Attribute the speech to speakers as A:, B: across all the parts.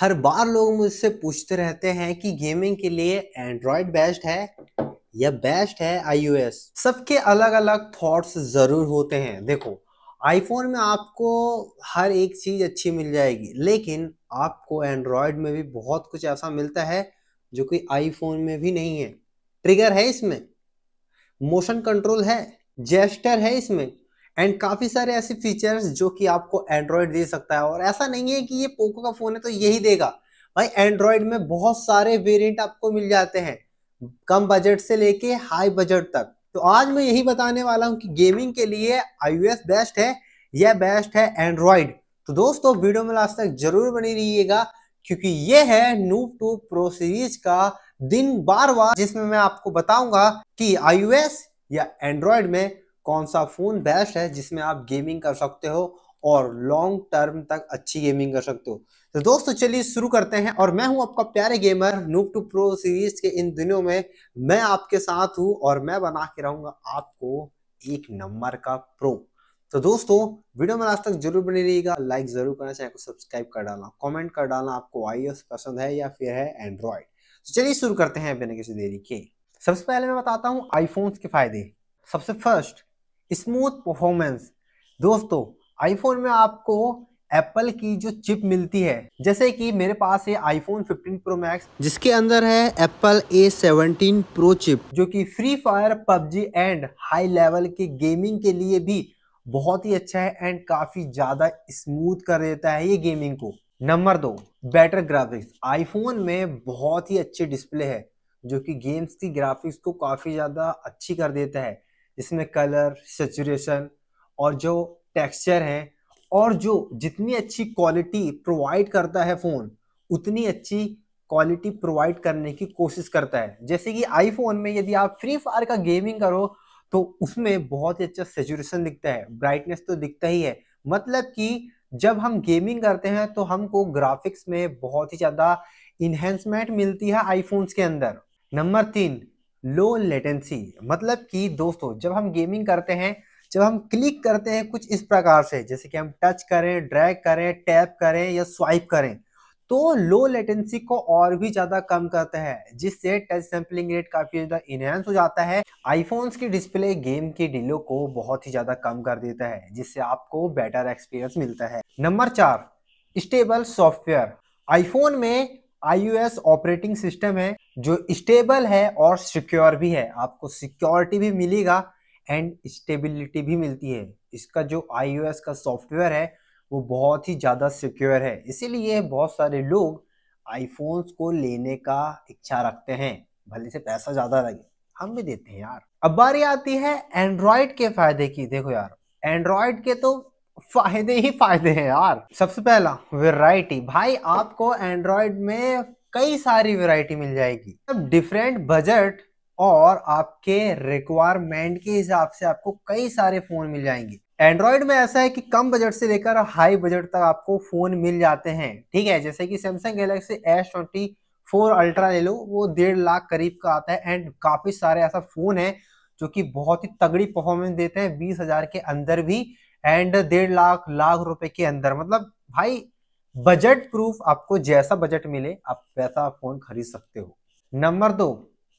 A: हर बार लोग मुझसे पूछते रहते हैं कि गेमिंग के लिए एंड्रॉयड बेस्ट है या बेस्ट है आईओएस सबके अलग अलग थॉट्स ज़रूर होते हैं देखो आईफोन में आपको हर एक चीज़ अच्छी मिल जाएगी लेकिन आपको एंड्रॉयड में भी बहुत कुछ ऐसा मिलता है जो कि आईफोन में भी नहीं है ट्रिगर है इसमें मोशन कंट्रोल है जेस्टर है इसमें एंड काफ़ी सारे ऐसे फीचर्स जो कि आपको एंड्रॉयड दे सकता है और ऐसा नहीं है कि ये पोको का फ़ोन है तो यही देगा भाई एंड्रॉयड में बहुत सारे वेरियंट आपको मिल जाते हैं कम बजट से लेके हाई बजट तक तो आज मैं यही बताने वाला हूँ कि गेमिंग के लिए आईओएस बेस्ट है या बेस्ट है एंड्रॉयड तो दोस्तों वीडियो में लास्ट तक जरूर बनी रहिएगा क्योंकि ये है नूब टू प्रो सीरीज का दिन बार बार जिसमें मैं आपको बताऊंगा कि आईओएस या एंड्रॉयड में कौन सा फ़ोन बेस्ट है जिसमें आप गेमिंग कर सकते हो और लॉन्ग टर्म तक अच्छी गेमिंग कर सकते हो तो दोस्तों चलिए शुरू करते हैं और मैं हूं आपका प्यारे gamer noob to pro series के इन दिनों में मैं आपके साथ हूं और मैं बना के रहूंगा आपको एक नंबर का प्रो तो दोस्तों वीडियो में आज तक जरूर बनी रहिएगा लाइक जरूर करना चैनल को सब्सक्राइब कर डालना कॉमेंट कर डालना आपको आई पसंद है या फिर है एंड्रॉयड तो चलिए शुरू करते हैं बिना किसी देरी के सबसे पहले मैं बताता हूँ आईफोन्स के फायदे सबसे फर्स्ट स्मूथ परफॉर्मेंस दोस्तों आईफोन में आपको एप्पल की जो चिप मिलती है जैसे कि मेरे पास है आईफोन 15 प्रो मैक्स जिसके अंदर है Apple A seventeen Pro chip जो कि Free Fire PUBG and high level के गेमिंग के लिए भी बहुत ही अच्छा है एंड काफी ज्यादा स्मूथ कर देता है ये गेमिंग को नंबर दो बेटर ग्राफिक्स आईफोन में बहुत ही अच्छे डिस्प्ले है जो कि गेम्स की ग्राफिक्स को काफी ज्यादा अच्छी कर देता है इसमें कलर सेचुरेशन और जो टेक्सचर है और जो जितनी अच्छी क्वालिटी प्रोवाइड करता है फ़ोन उतनी अच्छी क्वालिटी प्रोवाइड करने की कोशिश करता है जैसे कि आईफोन में यदि आप फ्री फायर का गेमिंग करो तो उसमें बहुत ही अच्छा सेचुरेशन दिखता है ब्राइटनेस तो दिखता ही है मतलब कि जब हम गेमिंग करते हैं तो हमको ग्राफिक्स में बहुत ही ज़्यादा इन्हेंसमेंट मिलती है आईफोन्स के अंदर नंबर तीन लो लेटेंसी मतलब कि दोस्तों जब हम गेमिंग करते हैं जब हम क्लिक करते हैं कुछ इस प्रकार से जैसे कि हम टच करें ड्रैग करें टैप करें या स्वाइप करें तो लो लेटेंसी को और भी ज़्यादा कम करता है जिससे टच सैम्पलिंग रेट काफ़ी ज़्यादा इनहेंस हो जाता है आईफोन्स की डिस्प्ले गेम की डीलो को बहुत ही ज़्यादा कम कर देता है जिससे आपको बेटर एक्सपीरियंस मिलता है नंबर चार स्टेबल सॉफ्टवेयर आईफोन में आईओएस ऑपरेटिंग सिस्टम है जो स्टेबल है और सिक्योर भी है आपको सिक्योरिटी भी मिलेगा एंड स्टेबिलिटी भी मिलती है इसका जो आईओएस का सॉफ्टवेयर है वो बहुत ही ज़्यादा सिक्योर है इसीलिए बहुत सारे लोग आईफोन्स को लेने का इच्छा रखते हैं भले से पैसा ज़्यादा लगे हम भी देते हैं यार अब बारी आती है एंड्रॉयड के फायदे की देखो यार एंड्रॉयड के तो फायदे ही फायदे हैं यार सबसे पहला वेराइटी भाई आपको एंड्रॉयड में कई सारी वेराइटी मिल जाएगी अब डिफरेंट बजट और आपके रिक्वायरमेंट के हिसाब से आपको कई सारे फोन मिल जाएंगे एंड्रॉयड में ऐसा है कि कम बजट से लेकर हाई बजट तक आपको फोन मिल जाते हैं ठीक है जैसे कि Samsung Galaxy S twenty four Ultra ले लो वो डेढ़ लाख करीब का आता है एंड काफी सारे ऐसा फोन है जो कि बहुत ही तगड़ी परफॉर्मेंस देते हैं बीस हजार के अंदर भी एंड डेढ़ लाख लाख रुपए के अंदर मतलब भाई बजट प्रूफ आपको जैसा बजट मिले आप वैसा आप फोन खरीद सकते हो नंबर दो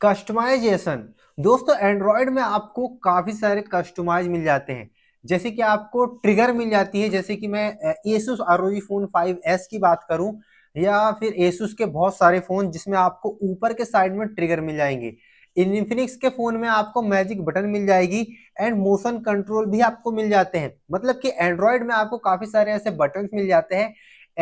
A: कस्टमाइजेशन दोस्तों एंड्रॉयड में आपको काफी सारे कस्टमाइज मिल जाते हैं जैसे कि आपको ट्रिगर मिल जाती है जैसे कि मैं एसुस आर फोन 5s की बात करूं या फिर एसुस के बहुत सारे फोन जिसमें आपको ऊपर के साइड में ट्रिगर मिल जाएंगे इन्फिनिक्स के फोन में आपको मैजिक बटन मिल जाएगी एंड मोशन कंट्रोल भी आपको मिल जाते हैं मतलब कि एंड्रॉयड में आपको काफी सारे ऐसे बटन मिल जाते हैं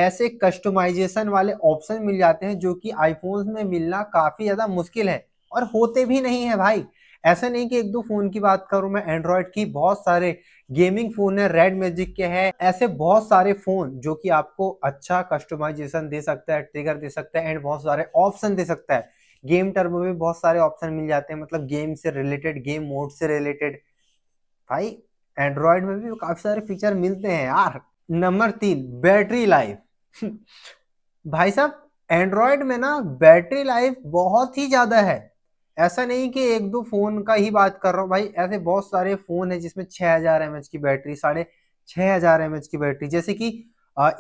A: ऐसे कस्टमाइजेशन वाले ऑप्शन मिल जाते हैं जो कि आईफोन में मिलना काफी ज्यादा मुश्किल है और होते भी नहीं है भाई ऐसा नहीं कि एक दो फोन की बात करूं मैं एंड्रॉयड की बहुत सारे गेमिंग फोन है रेड मैजिक के हैं ऐसे बहुत सारे फोन जो कि आपको अच्छा कस्टमाइजेशन दे सकता है ट्रिगर दे सकता है एंड बहुत सारे ऑप्शन दे सकता है गेम टर्बो में बहुत सारे ऑप्शन मिल जाते हैं मतलब गेम से रिलेटेड गेम मोड से रिलेटेड भाई एंड्रॉयड में भी काफी सारे फीचर मिलते हैं यार नंबर तीन बैटरी लाइफ भाई साहब एंड्रॉयड में ना बैटरी लाइफ बहुत ही ज्यादा है ऐसा नहीं कि एक दो फोन का ही बात कर रहा हूँ भाई ऐसे बहुत सारे फोन है जिसमें छह हजार एम की बैटरी साढ़े छह हजार एम की बैटरी जैसे कि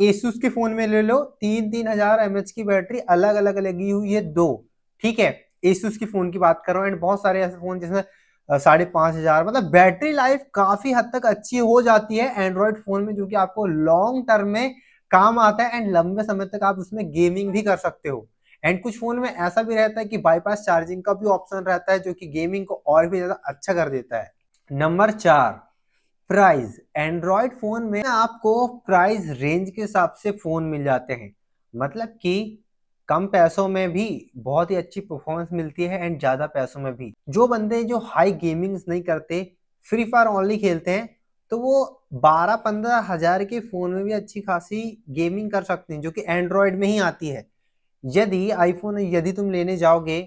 A: एसूस के फोन में ले लो तीन तीन हजार एम की बैटरी अलग अलग लगी हुई है दो ठीक है एसूस की फोन की बात कर रहा हूँ एंड बहुत सारे ऐसे फोन जिसमें साढ़े पांच हजार मतलब बैटरी लाइफ काफी हद तक अच्छी हो जाती है एंड्रॉयड फोन में जो कि आपको लॉन्ग टर्म में काम आता है एंड लंबे समय तक आप उसमें गेमिंग भी कर सकते हो एंड कुछ फोन में ऐसा भी रहता है कि बाईपास चार्जिंग का भी ऑप्शन रहता है जो कि गेमिंग को और भी ज्यादा अच्छा कर देता है नंबर चार प्राइस एंड्रॉयड फोन में आपको प्राइस रेंज के हिसाब से फोन मिल जाते हैं मतलब कि कम पैसों में भी बहुत ही अच्छी परफॉर्मेंस मिलती है एंड ज़्यादा पैसों में भी जो बंदे जो हाई गेमिंग नहीं करते फ्री फायर ओनली खेलते हैं तो वो बारह पंद्रह हज़ार के फ़ोन में भी अच्छी खासी गेमिंग कर सकते हैं जो कि एंड्रॉयड में ही आती है यदि आईफोन यदि तुम लेने जाओगे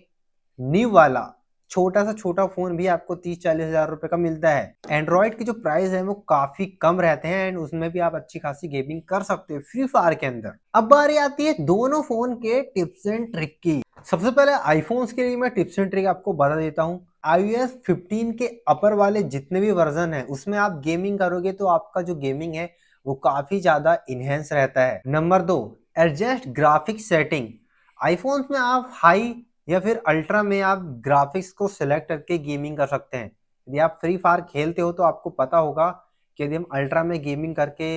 A: न्यू वाला छोटा सा छोटा फोन भी आपको तीस चालीस हजार रुपए का मिलता है एंड्रॉयड के जो प्राइस है वो काफी कम रहते हैं एंड उसमें भी आप अच्छी खासी गेमिंग कर सकते हो फ्री फायर के अंदर अब बारी आती है दोनों फोन के टिप्स एंड ट्रिक की सबसे पहले आईफोन्स के लिए मैं टिप्स एंड ट्रिक आपको बता देता हूँ iOS 15 के अपर वाले जितने भी वर्जन है उसमें आप गेमिंग करोगे तो आपका जो गेमिंग है वो काफी ज्यादा इनहेंस रहता है नंबर दो एडजस्ट ग्राफिक सेटिंग आईफोन्स में आप हाई या फिर अल्ट्रा में आप ग्राफिक्स को सिलेक्ट करके गेमिंग कर सकते हैं यदि आप फ्री फायर खेलते हो तो आपको पता होगा कि यदि हम अल्ट्रा में गेमिंग करके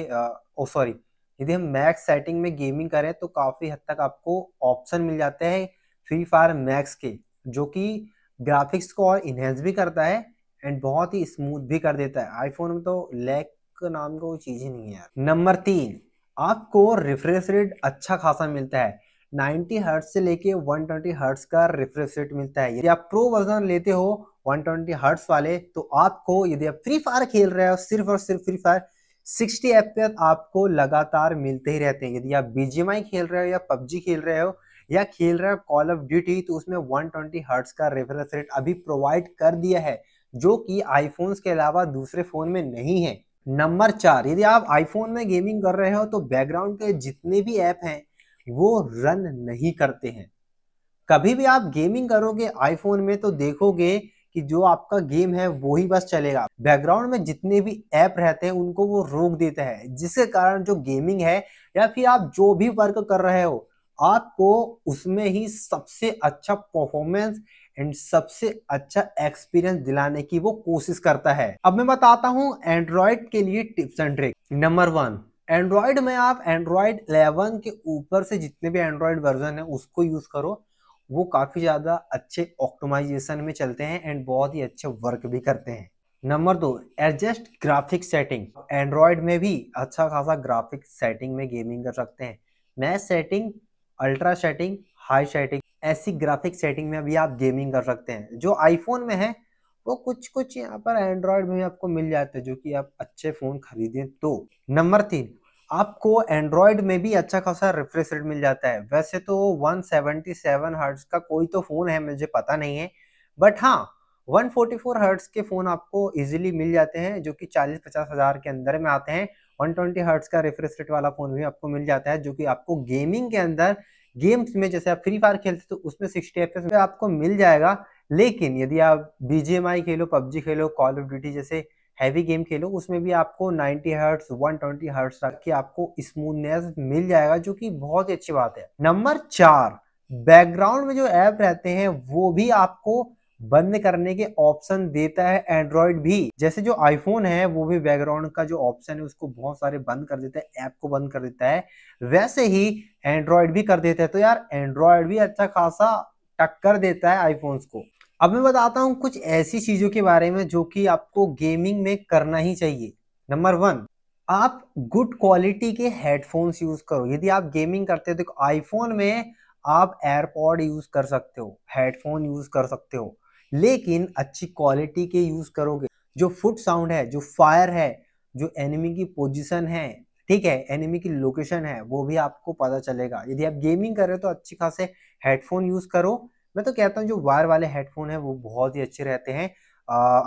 A: ओ सॉरी यदि हम मैक्स सेटिंग में गेमिंग करें तो काफ़ी हद तक आपको ऑप्शन मिल जाते हैं फ्री फायर मैक्स के जो कि ग्राफिक्स को और इन्हेंस भी करता है एंड बहुत ही स्मूथ भी कर देता है आईफोन में तो लैक नाम का कोई चीज़ ही नहीं है नंबर तीन आपको रिफ्रेश रेट अच्छा खासा मिलता है 90 हर्ट से लेके 120 ट्वेंटी हर्ट्स का रिफ्रेश रेट मिलता है यदि आप प्रो वर्जन लेते हो 120 ट्वेंटी हर्ट्स वाले तो आपको यदि आप फ्री फायर खेल रहे हो सिर्फ और सिर्फ फ्री फायर 60 एफ आपको लगातार मिलते ही रहते हैं यदि आप बीजीएमआई खेल रहे हो या पबजी खेल रहे हो या खेल रहे हो कॉल ऑफ ड्यूटी तो उसमें वन ट्वेंटी हर्ट्स का रेफरेंस रेट अभी प्रोवाइड कर दिया है जो कि आईफोन्स के अलावा दूसरे फोन में नहीं है नंबर चार यदि आप आईफोन में गेमिंग कर रहे हो तो बैकग्राउंड के जितने भी ऐप हैं वो रन नहीं करते हैं कभी भी आप गेमिंग करोगे आईफोन में तो देखोगे कि जो आपका गेम है वो ही बस चलेगा बैकग्राउंड में जितने भी ऐप रहते हैं उनको वो रोक देता है जिसके कारण जो गेमिंग है या फिर आप जो भी वर्क कर रहे हो आपको उसमें ही सबसे अच्छा परफॉर्मेंस एंड सबसे अच्छा एक्सपीरियंस दिलाने की वो कोशिश करता है अब मैं बताता हूँ एंड्रॉयड के लिए tips and trick number one Android में आप एंड्रॉयड 11 के ऊपर से जितने भी एंड्रॉयड वर्जन है उसको यूज़ करो वो काफ़ी ज़्यादा अच्छे ऑप्टोमाइजेशन में चलते हैं एंड बहुत ही अच्छे वर्क भी करते हैं नंबर दो एडजस्ट ग्राफिक सेटिंग एंड्रॉयड में भी अच्छा खासा ग्राफिक सेटिंग में गेमिंग कर सकते हैं match setting ultra setting high setting ऐसी ग्राफिक सेटिंग में भी आप गेमिंग कर सकते हैं जो आईफोन में है वो कुछ कुछ यहाँ पर एंड्रॉयड में आपको मिल जाते हैं जो कि आप अच्छे फ़ोन खरीदें तो नंबर तीन आपको एंड्रॉयड में भी अच्छा खासा रिफ्रेश रेट मिल जाता है वैसे तो 177 सेवेंटी का कोई तो फ़ोन है मुझे पता नहीं है बट हाँ 144 फोर्टी के फ़ोन आपको इजीली मिल जाते हैं जो कि 40 पचास हज़ार के अंदर में आते हैं 120 ट्वेंटी का रिफ्रेश रेट वाला फ़ोन भी आपको मिल जाता है जो कि आपको गेमिंग के अंदर गेम्स में जैसे आप फ्री फायर खेलते तो उसमें सिक्सटी एफ आपको मिल जाएगा लेकिन यदि आप बीजीएमआई खेलो पबजी खेलो कॉल ऑफ ड्यूटी जैसे हैवी गेम खेलो उसमें भी आपको 90 हर्ट्स 120 ट्वेंटी हर्ट्स तक की आपको स्मूथनेस मिल जाएगा जो कि बहुत ही अच्छी बात है नंबर चार बैकग्राउंड में जो ऐप रहते हैं वो भी आपको बंद करने के ऑप्शन देता है एंड्रॉयड भी जैसे जो आईफोन है वो भी बैकग्राउंड का जो ऑप्शन है उसको बहुत सारे बंद कर देता है ऐप को बंद कर देता है वैसे ही एंड्रॉयड भी कर देता है तो यार एंड्रॉयड भी अच्छा खासा टक्कर देता है आईफोन्स को अब मैं बताता हूँ कुछ ऐसी चीज़ों के बारे में जो कि आपको गेमिंग में करना ही चाहिए नंबर वन आप गुड क्वालिटी के हेडफोन्स यूज़ करो यदि आप गेमिंग करते हो तो आईफोन में आप एयरपॉड यूज़ कर सकते हो हेडफोन यूज़ कर सकते हो लेकिन अच्छी क्वालिटी के यूज़ करोगे जो फुट साउंड है जो फायर है जो एनिमी की पोजिशन है ठीक है एनिमी की लोकेशन है वो भी आपको पता चलेगा यदि आप गेमिंग कर रहे हो तो अच्छी खासे हेडफोन यूज़ करो मैं तो कहता हूँ जो वायर वाले हेडफोन हैं वो बहुत ही अच्छे रहते हैं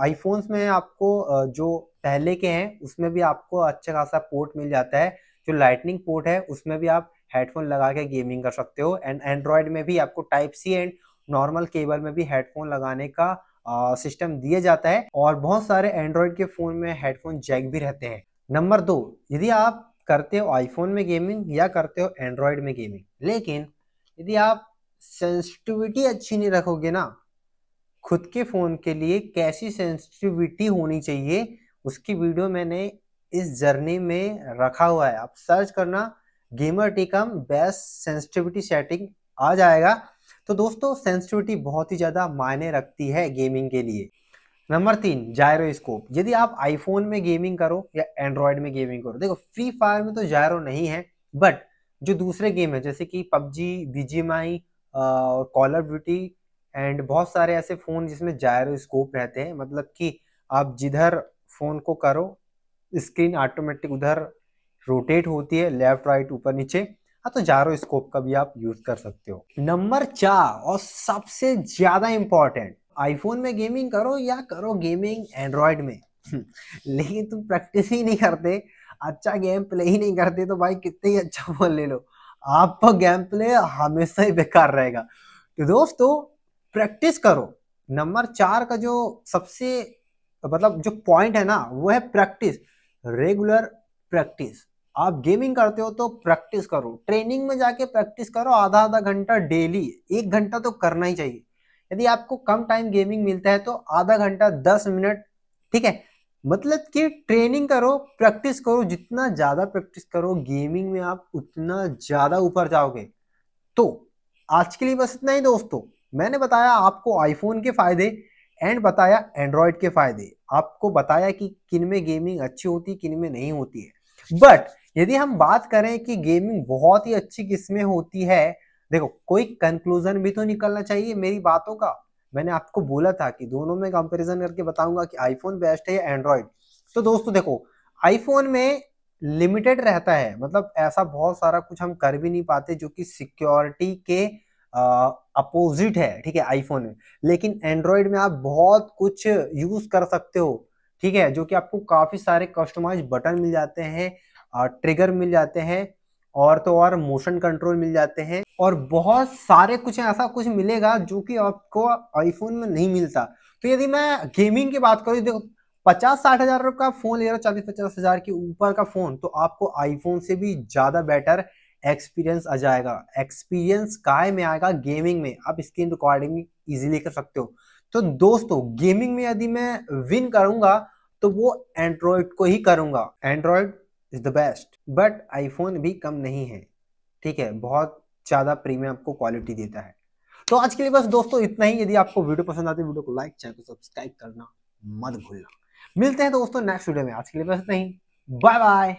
A: आईफोन्स में आपको जो पहले के हैं उसमें भी आपको अच्छा खासा पोर्ट मिल जाता है जो लाइटनिंग पोर्ट है उसमें भी आप हेडफोन लगा के गेमिंग कर सकते हो एंड एंड्रॉयड में भी आपको type C and normal cable में भी हेडफोन लगाने का सिस्टम दिया जाता है और बहुत सारे एंड्रॉयड के फ़ोन में हेडफोन जैक भी रहते हैं नंबर दो यदि आप करते हो आईफोन में गेमिंग या करते हो एंड्रॉयड में गेमिंग लेकिन यदि आप सेंसिटिविटी अच्छी नहीं रखोगे ना खुद के फ़ोन के लिए कैसी सेंसिटिविटी होनी चाहिए उसकी वीडियो मैंने इस जर्नी में रखा हुआ है आप सर्च करना गेमर टिकम बेस्ट सेंसिटिविटी सेटिंग आ जाएगा तो दोस्तों सेंसिटिविटी बहुत ही ज़्यादा मायने रखती है गेमिंग के लिए नंबर तीन जायरो स्कोप यदि आप आईफोन में गेमिंग करो या एंड्रॉयड में गेमिंग करो देखो फ्री फायर में तो जायरो नहीं है बट जो दूसरे गेम है जैसे कि पबजी बी और कॉलर ब्यूटी एंड बहुत सारे ऐसे फ़ोन जिसमें जायरो स्कोप रहते हैं मतलब कि आप जिधर फ़ोन को करो स्क्रीन ऑटोमेटिक उधर रोटेट होती है लेफ्ट राइट ऊपर नीचे हाँ तो जारो स्कोप का भी आप यूज़ कर सकते हो नंबर चार और सबसे ज़्यादा इम्पॉर्टेंट आईफोन में गेमिंग करो या करो गेमिंग एंड्रॉयड में हम्म, लेकिन तुम प्रैक्टिस ही नहीं करते अच्छा गेम प्ले ही नहीं करते तो भाई कितने ही अच्छा फोन ले लो आपका गेम प्ले हमेशा ही बेकार रहेगा तो दोस्तों प्रैक्टिस करो नंबर चार का जो सबसे मतलब जो पॉइंट है ना वो है प्रैक्टिस रेगुलर प्रैक्टिस आप गेमिंग करते हो तो प्रैक्टिस करो ट्रेनिंग में जाके प्रैक्टिस करो आधा आधा घंटा डेली एक घंटा तो करना ही चाहिए यदि आपको कम टाइम गेमिंग मिलता है तो आधा घंटा दस मिनट ठीक है मतलब कि ट्रेनिंग करो प्रैक्टिस करो जितना ज़्यादा प्रैक्टिस करो गेमिंग में आप उतना ज़्यादा ऊपर जाओगे तो आज के लिए बस इतना ही दोस्तों मैंने बताया आपको आईफोन के फ़ायदे एंड बताया एंड्रॉयड के फ़ायदे आपको बताया कि किन में गेमिंग अच्छी होती किन में नहीं होती है बट यदि हम बात करें कि गेमिंग बहुत ही अच्छी किस्में होती है देखो कोई कंक्लूजन भी तो निकलना चाहिए मेरी बातों का मैंने आपको बोला था कि दोनों में कंपेरिजन करके बताऊंगा कि आईफोन बेस्ट है या एंड्रॉयड तो दोस्तों देखो आईफोन में लिमिटेड रहता है मतलब ऐसा बहुत सारा कुछ हम कर भी नहीं पाते जो कि सिक्योरिटी के अपोजिट है ठीक है आईफोन में लेकिन एंड्रॉयड में आप बहुत कुछ यूज कर सकते हो ठीक है जो कि आपको काफी सारे कस्टमाइज बटन मिल जाते हैं ट्रिगर मिल जाते हैं और तो और मोशन कंट्रोल मिल जाते हैं और बहुत सारे कुछ ऐसा कुछ मिलेगा जो कि आपको आईफोन में नहीं मिलता तो यदि मैं गेमिंग की बात करूँ देखो पचास साठ हजार का फोन ले रहा हो चालीस पचास हजार के ऊपर का फोन तो आपको आईफोन से भी ज्यादा बेटर एक्सपीरियंस आ जाएगा एक्सपीरियंस काय में आएगा गेमिंग में आप स्क्रीन रिकॉर्डिंग इजीली कर सकते हो तो दोस्तों गेमिंग में यदि मैं विन करूंगा तो वो एंड्रॉयड को ही करूंगा Android is the best but iPhone भी कम नहीं है ठीक है बहुत ज़्यादा प्रीमियम आपको क्वालिटी देता है तो आज के लिए बस दोस्तों इतना ही यदि आपको वीडियो पसंद आती है वीडियो को लाइक चैनल को सब्सक्राइब करना मत भूलना मिलते हैं दोस्तों नेक्स्ट वीडियो में आज के लिए बस इतना ही बाय बाय